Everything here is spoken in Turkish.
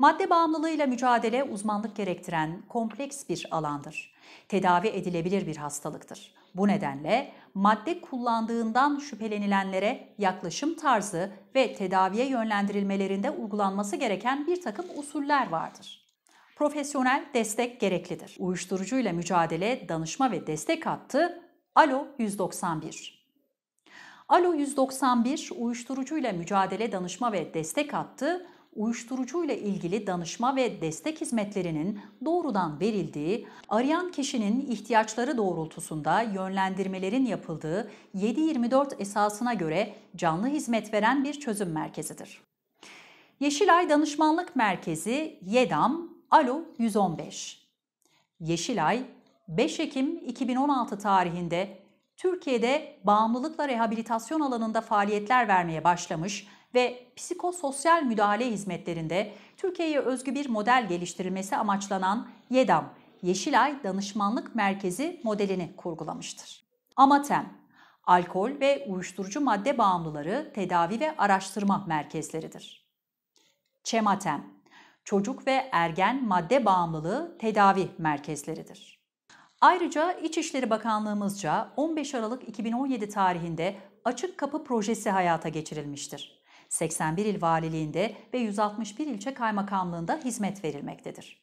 Madde bağımlılığıyla mücadele uzmanlık gerektiren kompleks bir alandır. Tedavi edilebilir bir hastalıktır. Bu nedenle madde kullandığından şüphelenilenlere yaklaşım tarzı ve tedaviye yönlendirilmelerinde uygulanması gereken bir takım usuller vardır. Profesyonel destek gereklidir. Uyuşturucuyla mücadele danışma ve destek hattı Alo 191. Alo 191 uyuşturucuyla mücadele danışma ve destek hattı uyuşturucuyla ilgili danışma ve destek hizmetlerinin doğrudan verildiği, arayan kişinin ihtiyaçları doğrultusunda yönlendirmelerin yapıldığı 7-24 esasına göre canlı hizmet veren bir çözüm merkezidir. Yeşilay Danışmanlık Merkezi YEDAM Alo 115 Yeşilay 5 Ekim 2016 tarihinde Türkiye'de bağımlılıkla rehabilitasyon alanında faaliyetler vermeye başlamış ve psikososyal müdahale hizmetlerinde Türkiye'ye özgü bir model geliştirilmesi amaçlanan YEDAM, Yeşilay Danışmanlık Merkezi modelini kurgulamıştır. Amatem, alkol ve uyuşturucu madde bağımlıları tedavi ve araştırma merkezleridir. Çematem, çocuk ve ergen madde bağımlılığı tedavi merkezleridir. Ayrıca İçişleri Bakanlığımızca 15 Aralık 2017 tarihinde Açık Kapı projesi hayata geçirilmiştir. 81 il valiliğinde ve 161 ilçe kaymakamlığında hizmet verilmektedir.